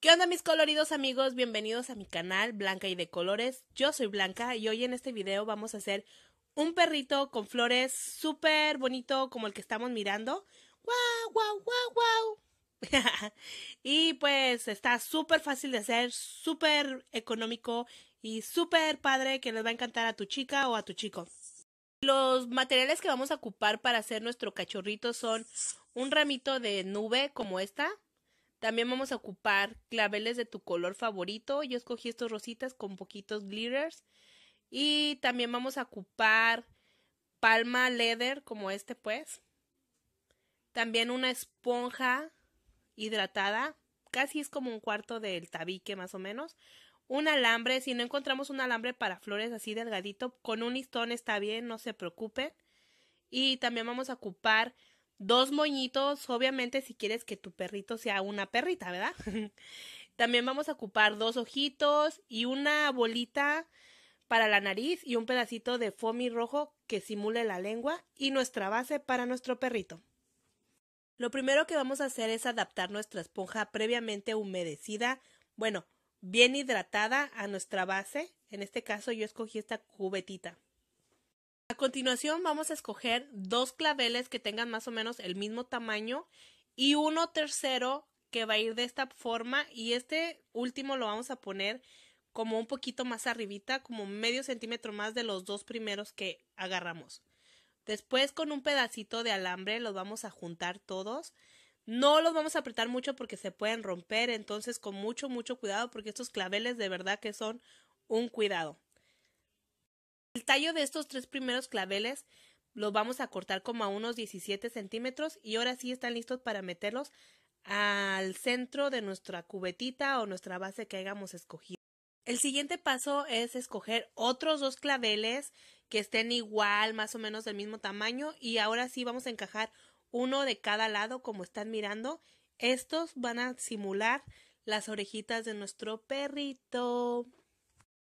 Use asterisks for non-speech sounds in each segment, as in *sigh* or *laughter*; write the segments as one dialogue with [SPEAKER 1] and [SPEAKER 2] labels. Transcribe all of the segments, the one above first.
[SPEAKER 1] ¿Qué onda mis coloridos amigos? Bienvenidos a mi canal Blanca y de Colores. Yo soy Blanca y hoy en este video vamos a hacer un perrito con flores súper bonito como el que estamos mirando. ¡Guau, guau, guau, guau! *laughs* y pues está súper fácil de hacer, súper económico y súper padre que les va a encantar a tu chica o a tu chico. Los materiales que vamos a ocupar para hacer nuestro cachorrito son un ramito de nube como esta, también vamos a ocupar claveles de tu color favorito. Yo escogí estos rositas con poquitos glitters. Y también vamos a ocupar palma leather como este pues. También una esponja hidratada. Casi es como un cuarto del tabique más o menos. Un alambre, si no encontramos un alambre para flores así delgadito, con un listón está bien, no se preocupen. Y también vamos a ocupar Dos moñitos, obviamente si quieres que tu perrito sea una perrita, ¿verdad? *laughs* También vamos a ocupar dos ojitos y una bolita para la nariz y un pedacito de foamy rojo que simule la lengua y nuestra base para nuestro perrito. Lo primero que vamos a hacer es adaptar nuestra esponja previamente humedecida, bueno, bien hidratada a nuestra base. En este caso yo escogí esta cubetita. A continuación vamos a escoger dos claveles que tengan más o menos el mismo tamaño y uno tercero que va a ir de esta forma y este último lo vamos a poner como un poquito más arribita, como medio centímetro más de los dos primeros que agarramos. Después con un pedacito de alambre los vamos a juntar todos. No los vamos a apretar mucho porque se pueden romper, entonces con mucho, mucho cuidado porque estos claveles de verdad que son un cuidado. El tallo de estos tres primeros claveles los vamos a cortar como a unos 17 centímetros y ahora sí están listos para meterlos al centro de nuestra cubetita o nuestra base que hayamos escogido. El siguiente paso es escoger otros dos claveles que estén igual, más o menos del mismo tamaño y ahora sí vamos a encajar uno de cada lado como están mirando. Estos van a simular las orejitas de nuestro perrito.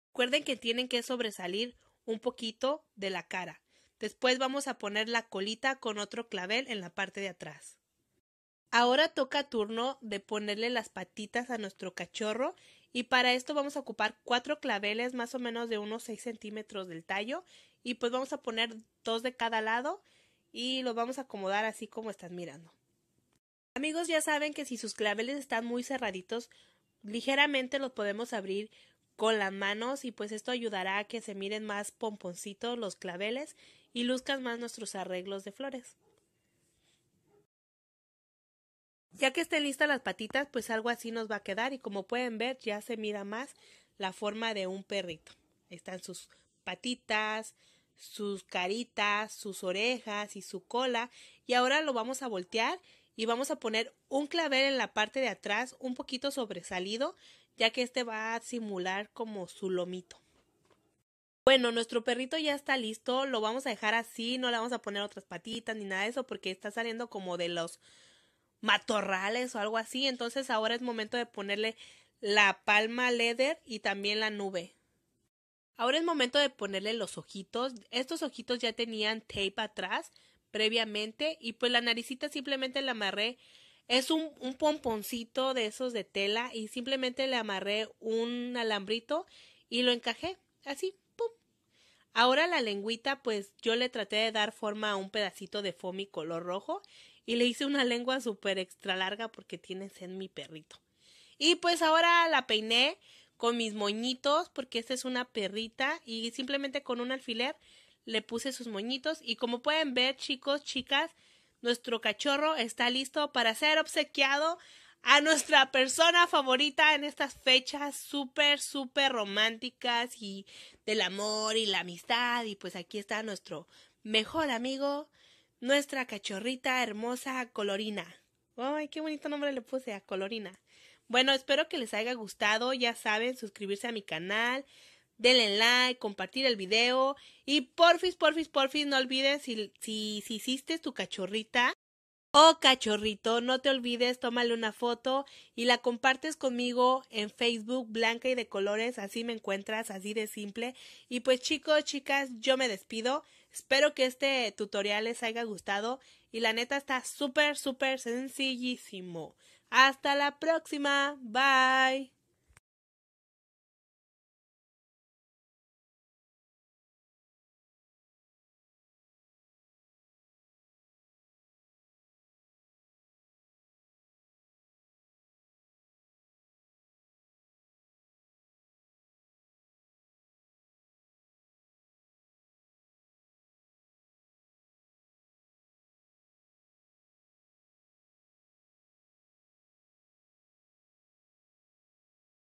[SPEAKER 1] Recuerden que tienen que sobresalir un poquito de la cara. Después vamos a poner la colita con otro clavel en la parte de atrás. Ahora toca turno de ponerle las patitas a nuestro cachorro y para esto vamos a ocupar cuatro claveles más o menos de unos 6 centímetros del tallo y pues vamos a poner dos de cada lado y los vamos a acomodar así como están mirando. Amigos ya saben que si sus claveles están muy cerraditos ligeramente los podemos abrir con las manos y pues esto ayudará a que se miren más pomponcitos los claveles y luzcan más nuestros arreglos de flores. Ya que estén listas las patitas, pues algo así nos va a quedar y como pueden ver ya se mira más la forma de un perrito. Están sus patitas, sus caritas, sus orejas y su cola y ahora lo vamos a voltear y vamos a poner un clavel en la parte de atrás un poquito sobresalido ya que este va a simular como su lomito. Bueno, nuestro perrito ya está listo, lo vamos a dejar así, no le vamos a poner otras patitas ni nada de eso porque está saliendo como de los matorrales o algo así, entonces ahora es momento de ponerle la palma leather y también la nube. Ahora es momento de ponerle los ojitos. Estos ojitos ya tenían tape atrás previamente y pues la naricita simplemente la amarré es un, pomponcito de esos de tela y simplemente le amarré un alambrito y lo encajé así, ¡pum! Ahora la lengüita, pues yo le traté de dar forma a un pedacito de foamy color rojo y le hice una lengua súper extra larga porque tiene sed mi perrito. Y pues ahora la peiné con mis moñitos porque esta es una perrita y simplemente con un alfiler le puse sus moñitos y como pueden ver chicos, chicas, nuestro cachorro está listo para ser obsequiado a nuestra *laughs* persona favorita en estas fechas súper, súper románticas y del amor y la amistad. Y pues aquí está nuestro mejor amigo, nuestra cachorrita hermosa Colorina. Ay, qué bonito nombre le puse a Colorina. Bueno, espero que les haya gustado. Ya saben, suscribirse a mi canal, denle like, compartir el video y porfis, porfis, porfis, no olvides si, hiciste tu cachorrita o oh cachorrito, no te olvides, tómale una foto y la compartes conmigo en Facebook Blanca y de Colores, así me encuentras, así de simple. Y pues chicos, chicas, yo me despido. Espero que este tutorial les haya gustado y la neta está súper, súper sencillísimo. Hasta la próxima. Bye.